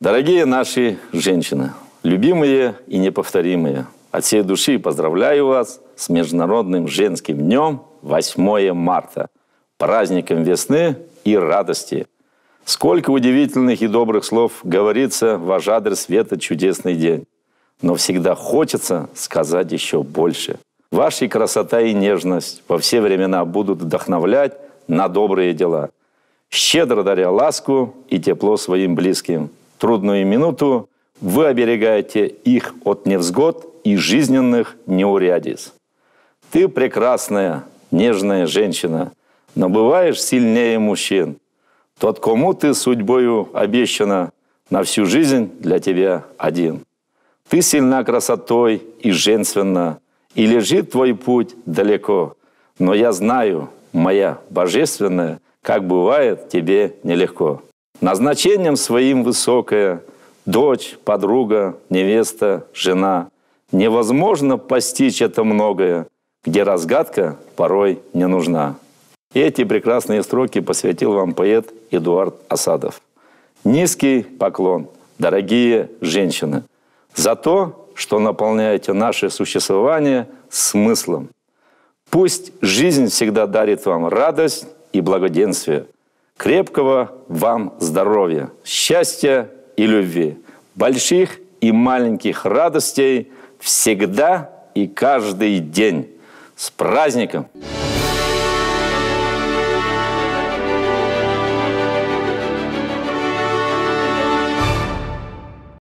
Дорогие наши женщины, любимые и неповторимые, от всей души поздравляю вас с Международным женским днем 8 марта, праздником весны и радости. Сколько удивительных и добрых слов говорится в ваш адрес в этот чудесный день. Но всегда хочется сказать еще больше. Ваша красота и нежность во все времена будут вдохновлять на добрые дела. Щедро даря ласку и тепло своим близким – трудную минуту, вы оберегаете их от невзгод и жизненных неурядиц. Ты прекрасная, нежная женщина, но бываешь сильнее мужчин. Тот, кому ты судьбою обещана, на всю жизнь для тебя один. Ты сильна красотой и женственна, и лежит твой путь далеко. Но я знаю, моя божественная, как бывает тебе нелегко. Назначением своим высокое, дочь, подруга, невеста, жена. Невозможно постичь это многое, где разгадка порой не нужна. Эти прекрасные строки посвятил вам поэт Эдуард Асадов. Низкий поклон, дорогие женщины, за то, что наполняете наше существование смыслом. Пусть жизнь всегда дарит вам радость и благоденствие – Крепкого вам здоровья, счастья и любви, больших и маленьких радостей всегда и каждый день. С праздником!